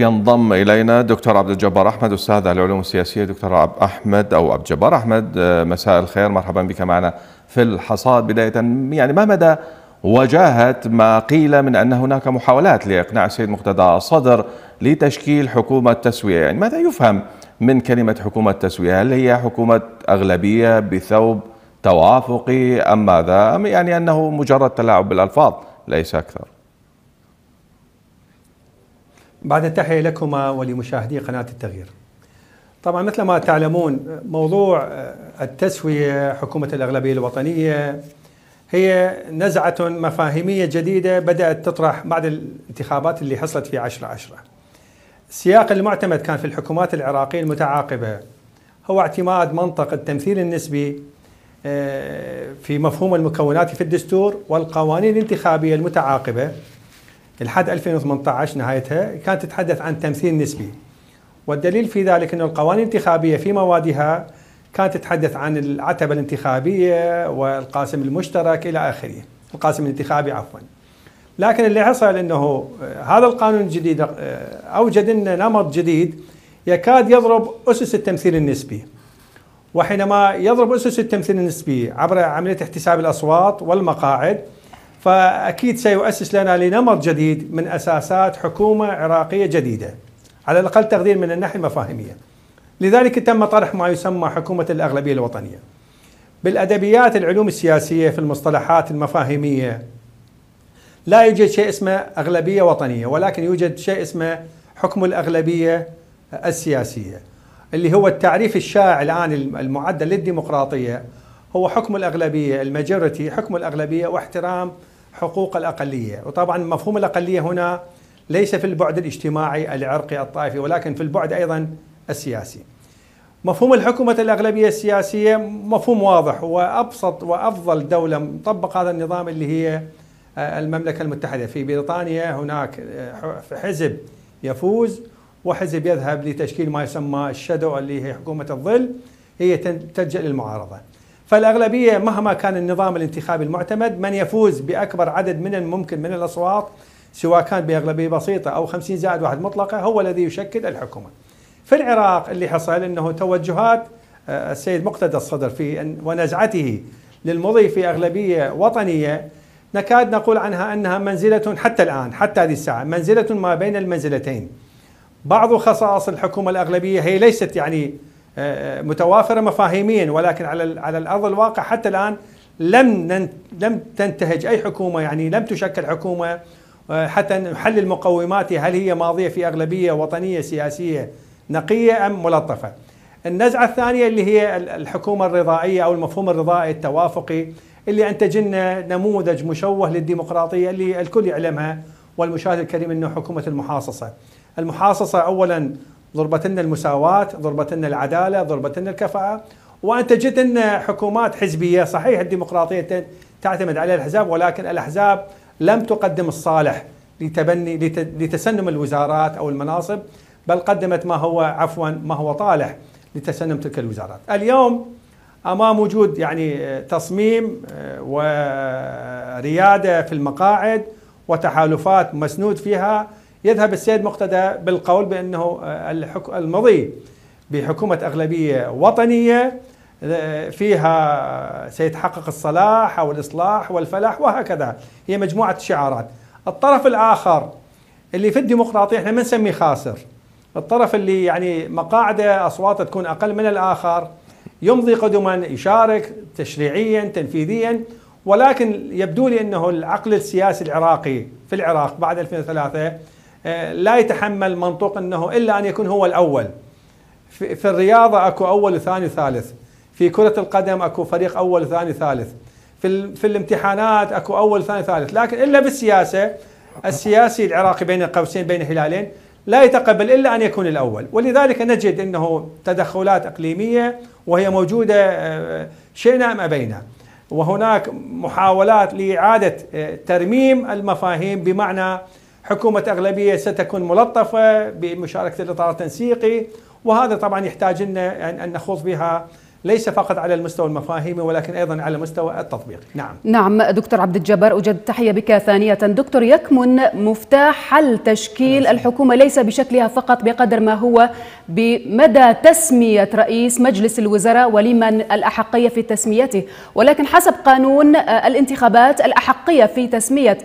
ينضم الينا دكتور عبد الجبار احمد استاذ العلوم السياسيه دكتور عبد احمد او عبد الجبار احمد آه، مساء الخير مرحبا بك معنا في الحصاد بدايه يعني ما مدى وجاهه ما قيل من ان هناك محاولات لاقناع السيد مقتدى صدر لتشكيل حكومه تسويه يعني ماذا يفهم من كلمه حكومه تسويه هل هي حكومه اغلبيه بثوب توافقي ام ماذا ام يعني انه مجرد تلاعب بالالفاظ ليس اكثر بعد التحية لكما ولمشاهدي قناة التغيير طبعا مثل ما تعلمون موضوع آه، التسوية حكومة الأغلبية الوطنية هي نزعة مفاهيمية جديدة بدأت تطرح بعد الانتخابات اللي حصلت في عشرة عشرة السياق المعتمد كان في الحكومات العراقية المتعاقبة هو اعتماد منطق التمثيل النسبي آه، في مفهوم المكونات في الدستور والقوانين الانتخابية المتعاقبة لحد 2018 نهايتها كانت تتحدث عن تمثيل نسبي والدليل في ذلك أن القوانين الانتخابية في موادها كانت تتحدث عن العتبة الانتخابية والقاسم المشترك إلى آخره القاسم الانتخابي عفوا لكن اللي حصل أنه آه، هذا القانون الجديد آه، أوجد لنا نمط جديد يكاد يضرب أسس التمثيل النسبي وحينما يضرب أسس التمثيل النسبي عبر عملية احتساب الأصوات والمقاعد فأكيد سيؤسس لنا لنمط جديد من أساسات حكومة عراقية جديدة على الأقل تقدير من الناحية المفاهيمية لذلك تم طرح ما يسمى حكومة الأغلبية الوطنية بالأدبيات العلوم السياسية في المصطلحات المفاهيمية لا يوجد شيء اسمه أغلبية وطنية ولكن يوجد شيء اسمه حكم الأغلبية السياسية اللي هو التعريف الشائع الآن المعدل للديمقراطية هو حكم الأغلبية الماجورتي حكم الأغلبية واحترام حقوق الاقليه، وطبعا مفهوم الاقليه هنا ليس في البعد الاجتماعي العرقي الطائفي ولكن في البعد ايضا السياسي. مفهوم الحكومة الأغلبية السياسية مفهوم واضح وأبسط وأفضل دولة مطبق هذا النظام اللي هي آه، المملكة المتحدة في بريطانيا هناك آه، حزب يفوز وحزب يذهب لتشكيل ما يسمى الشادو اللي هي حكومة الظل هي تلجأ للمعارضة فالأغلبية مهما كان النظام الانتخابي المعتمد من يفوز بأكبر عدد من الممكن من الأصوات سواء كان بأغلبية بسيطة أو 50 زائد واحد مطلقة هو الذي يشكل الحكومة في العراق اللي حصل أنه توجهات آه، السيد مقتدى الصدر في ونزعته للمضي في أغلبية وطنية نكاد نقول عنها أنها منزلة حتى الآن حتى هذه الساعة منزلة ما بين المنزلتين بعض خصائص الحكومة الأغلبية هي ليست يعني متوافره مفاهيميا ولكن على على الارض الواقع حتى الان لم لم تنتهج اي حكومه يعني لم تشكل حكومه آه، حتى نحلل مقوماتها هل هي ماضيه في اغلبيه وطنيه سياسيه نقيه ام ملطفه. النزعه الثانيه اللي هي الحكومه الرضائيه او المفهوم الرضائي التوافقي اللي انتج لنا نموذج مشوه للديمقراطيه اللي الكل يعلمها والمشاهد الكريم انه حكومه المحاصصه. المحاصصه اولا لنا المساواة لنا العدالة لنا الكفاءة وانت جيت ان حكومات حزبية صحيح الديمقراطية تعتمد على الأحزاب ولكن الأحزاب لم تقدم الصالح لتبني لتسنم الوزارات أو المناصب بل قدمت ما هو عفوا ما هو طالح لتسنم تلك الوزارات اليوم امام وجود يعني آه، تصميم آه، ورياده في المقاعد وتحالفات مسنود فيها يذهب السيد مقتدى بالقول بأنه آه، المضي بحكومة أغلبية وطنية آه، فيها سيتحقق الصلاح أو الإصلاح والفلاح وهكذا هي مجموعة شعارات الطرف الآخر اللي في الديمقراطية احنا ما نسميه خاسر الطرف اللي يعني مقاعده أصواته تكون أقل من الآخر يمضي قدما يشارك تشريعيا تنفيذيا ولكن يبدو لي انه العقل السياسي العراقي في العراق بعد 2003 لا يتحمل منطوق انه الا ان يكون هو الاول في الرياضه اكو اول وثاني وثالث في كره القدم اكو فريق اول وثاني وثالث في في الامتحانات اكو اول وثاني وثالث لكن الا بالسياسه السياسي العراقي بين القوسين بين الهلالين لا يتقبل الا ان يكون الاول ولذلك نجد انه تدخلات اقليميه وهي موجوده آه، شئنا ام ابينا وهناك محاولات لاعاده آه، ترميم المفاهيم بمعنى حكومة أغلبية ستكون ملطفة بمشاركة الإطار التنسيقي وهذا طبعا يحتاج لنا أن نخوض بها ليس فقط على المستوى المفاهيمي ولكن ايضا على مستوى التطبيق نعم نعم دكتور عبد الجبار اجد تحيه بك ثانيه دكتور يكمن مفتاح حل تشكيل نعم. الحكومه ليس بشكلها فقط بقدر ما هو بمدى تسميه رئيس مجلس الوزراء ولمن الاحقيه في تسميته ولكن حسب قانون الانتخابات الاحقيه في تسميه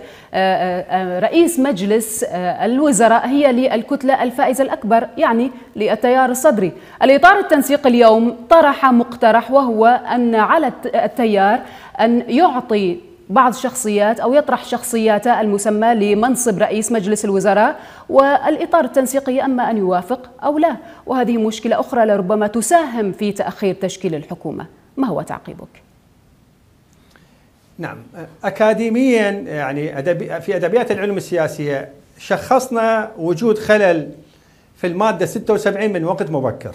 رئيس مجلس آه، الوزراء هي للكتلة الفائزة الأكبر يعني للتيار الصدري الإطار التنسيق اليوم طرح مقترح وهو أن على التيار أن يعطي بعض الشخصيات أو يطرح شخصيات المسمى لمنصب رئيس مجلس الوزراء والإطار التنسيقي أما أن يوافق أو لا وهذه مشكلة أخرى لربما تساهم في تأخير تشكيل الحكومة ما هو تعقيبك؟ نعم اكاديميا يعني أدبي في ادبيات العلوم السياسيه شخصنا وجود خلل في الماده 76 من وقت مبكر.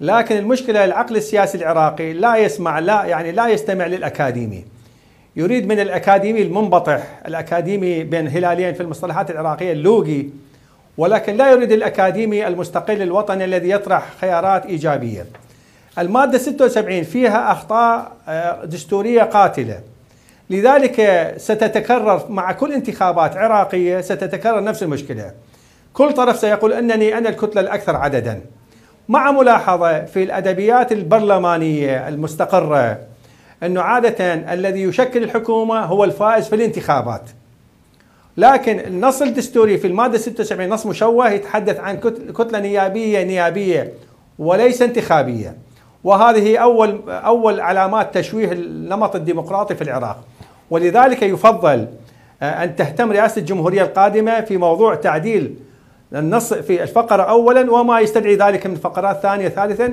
لكن المشكله العقل السياسي العراقي لا يسمع لا يعني لا يستمع للاكاديمي. يريد من الاكاديمي المنبطح، الاكاديمي بين هلالين في المصطلحات العراقيه اللوغي ولكن لا يريد الاكاديمي المستقل الوطني الذي يطرح خيارات ايجابيه. المادة 76 فيها أخطاء آه، دستورية قاتلة لذلك ستتكرر مع كل انتخابات عراقية ستتكرر نفس المشكلة كل طرف سيقول أنني أنا الكتلة الأكثر عددا مع ملاحظة في الأدبيات البرلمانية المستقرة أنه عادة الذي يشكل الحكومة هو الفائز في الانتخابات لكن النص الدستوري في المادة 76 نص مشوه يتحدث عن كتلة نيابية نيابية وليس انتخابية وهذه أول أول علامات تشويه النمط الديمقراطي في العراق ولذلك يفضل آه، أن تهتم رئاسة الجمهورية القادمة في موضوع تعديل النص في الفقرة أولا وما يستدعي ذلك من فقرات ثانية ثالثا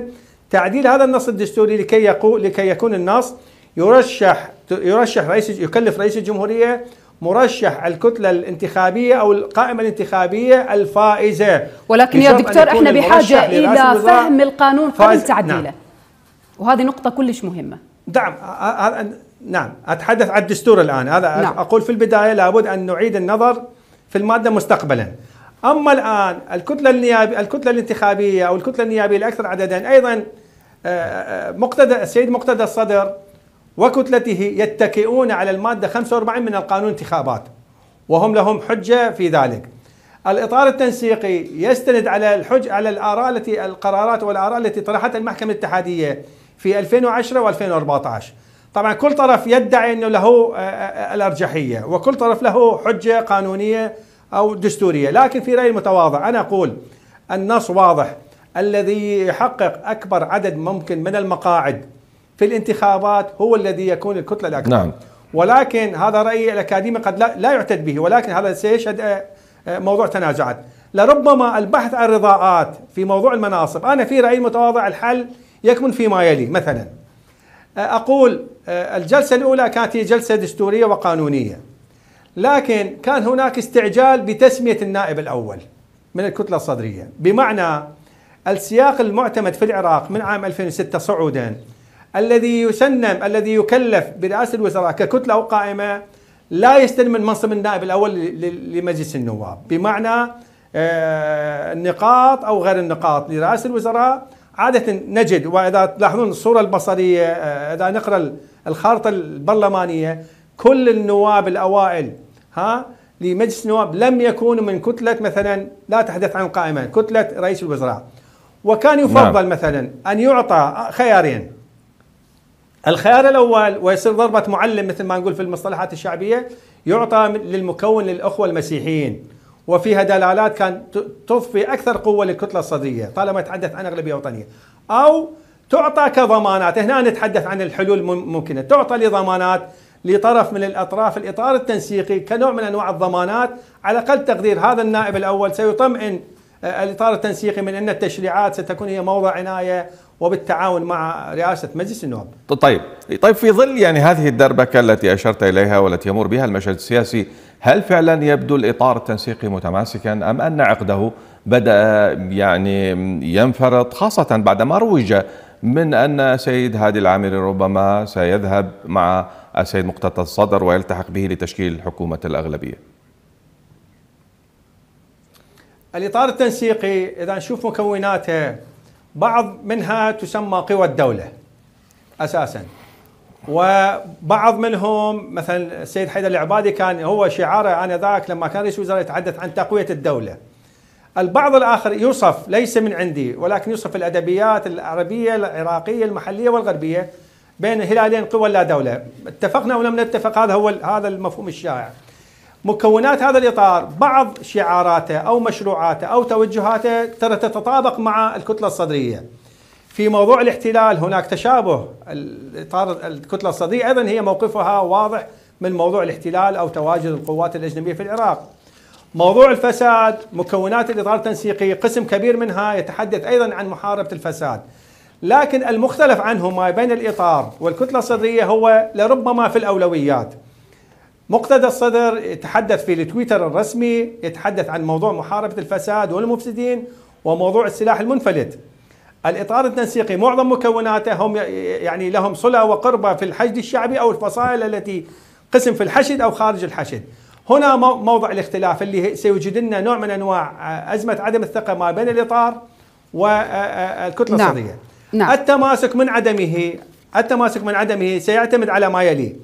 تعديل هذا النص الدستوري لكي يقول لكي يكون النص يرشح يرشح رئيس يكلف رئيس الجمهورية مرشح الكتله الانتخابيه او القائمه الانتخابيه الفائزه ولكن يا دكتور احنا بحاجه الى فهم القانون قبل تعديله نعم. وهذه نقطة كلش مهمة دعم آه، آه، آه، نعم أتحدث عن الدستور الآن هذا نعم. أقول في البداية لابد أن نعيد النظر في المادة مستقبلا أما الآن الكتلة النيابية الكتلة الانتخابية أو الكتلة النيابية الأكثر عددا أيضا مقتدى السيد مقتدى الصدر وكتلته يتكئون على المادة 45 من القانون الانتخابات وهم لهم حجة في ذلك الإطار التنسيقي يستند على الحج على الآراء التي القرارات والآراء التي طرحتها المحكمة الاتحادية في 2010 و2014 طبعا كل طرف يدعي انه له آه، آه، آه، الارجحيه وكل طرف له حجه قانونيه او دستوريه لكن في رايي المتواضع انا اقول النص واضح الذي يحقق اكبر عدد ممكن من المقاعد في الانتخابات هو الذي يكون الكتله الاكبر نعم. ولكن هذا راي الاكاديمي قد لا, لا يعتد به ولكن هذا سيشهد موضوع تنازعات لربما البحث عن رضاءات في موضوع المناصب انا في رايي المتواضع الحل يكمن فيما يلي مثلا آه، أقول آه، الجلسة الأولى كانت هي جلسة دستورية وقانونية لكن كان هناك استعجال بتسمية النائب الأول من الكتلة الصدرية بمعنى السياق المعتمد في العراق من عام 2006 صعودا الذي يسنم الذي يكلف برئاسة الوزراء ككتلة أو قائمة لا يستلم من منصب النائب الأول لمجلس النواب بمعنى آه، النقاط أو غير النقاط لرئاسة الوزراء عادة نجد وإذا تلاحظون الصورة البصرية آه، إذا نقرأ الخارطة البرلمانية كل النواب الأوائل ها لمجلس النواب لم يكونوا من كتلة مثلا لا تحدث عن قائمة كتلة رئيس الوزراء وكان يفضل نعم. مثلا أن يعطى خيارين الخيار الأول ويصير ضربة معلم مثل ما نقول في المصطلحات الشعبية يعطى للمكون للأخوة المسيحيين وفيها دلالات كان تضفي اكثر قوه للكتله الصدريه طالما تحدث عن اغلبيه وطنيه او تعطى كضمانات هنا نتحدث عن الحلول الممكنه تعطى لضمانات لطرف من الاطراف الاطار التنسيقي كنوع من انواع الضمانات على اقل تقدير هذا النائب الاول سيطمئن آه، الاطار التنسيقي من ان التشريعات ستكون هي موضع عنايه وبالتعاون مع رئاسة مجلس النواب طيب طيب في ظل يعني هذه الدربكة التي أشرت إليها والتي يمر بها المشهد السياسي هل فعلا يبدو الإطار التنسيقي متماسكا أم أن عقده بدأ يعني ينفرط خاصة بعدما روج من أن سيد هادي العامري ربما سيذهب مع السيد مقتدى الصدر ويلتحق به لتشكيل حكومة الأغلبية الإطار التنسيقي إذا نشوف مكوناته بعض منها تسمى قوى الدولة أساسا وبعض منهم مثلا السيد حيدر العبادي كان هو شعاره آنذاك لما كان رئيس وزراء يتحدث عن تقوية الدولة البعض الآخر يوصف ليس من عندي ولكن يوصف الأدبيات العربية العراقية المحلية والغربية بين هلالين قوى لا دولة اتفقنا ولم نتفق هذا هو هذا المفهوم الشائع مكونات هذا الإطار بعض شعاراته أو مشروعاته أو توجهاته ترى تتطابق مع الكتلة الصدرية في موضوع الاحتلال هناك تشابه الإطار الكتلة الصدرية أيضا هي موقفها واضح من موضوع الاحتلال أو تواجد القوات الأجنبية في العراق موضوع الفساد مكونات الإطار التنسيقي قسم كبير منها يتحدث أيضا عن محاربة الفساد لكن المختلف عنه ما بين الإطار والكتلة الصدرية هو لربما في الأولويات مقتدى الصدر يتحدث في التويتر الرسمي يتحدث عن موضوع محاربة الفساد والمفسدين وموضوع السلاح المنفلت الإطار التنسيقي معظم مكوناته هم يعني لهم صلة وقربة في الحشد الشعبي أو الفصائل التي قسم في الحشد أو خارج الحشد هنا موضع الاختلاف اللي سيوجد لنا نوع من أنواع آه، أزمة عدم الثقة ما بين الإطار والكتلة آه، آه، نعم. الصدرية نعم. التماسك من عدمه التماسك من عدمه سيعتمد على ما يلي.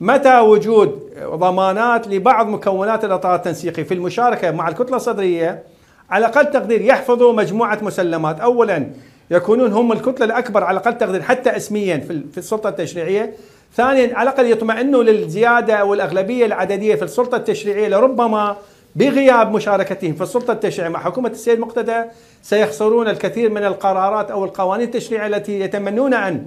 متى وجود ضمانات لبعض مكونات الاطار التنسيقي في المشاركه مع الكتله الصدريه على اقل تقدير يحفظوا مجموعه مسلمات، اولا يكونون هم الكتله الاكبر على اقل تقدير حتى اسميا في السلطه التشريعيه، ثانيا على الاقل يطمئنوا للزياده او الاغلبيه العدديه في السلطه التشريعيه لربما بغياب مشاركتهم في السلطه التشريعيه مع حكومه السيد مقتدى سيخسرون الكثير من القرارات او القوانين التشريعيه التي يتمنون ان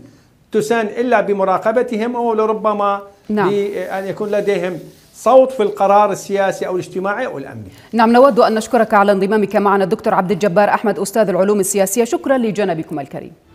تسن الا بمراقبتهم او لربما نعم. لأن يكون لديهم صوت في القرار السياسي او الاجتماعي او الامني. نعم نود ان نشكرك على انضمامك معنا الدكتور عبد الجبار احمد استاذ العلوم السياسيه، شكرا لجنبكم الكريم.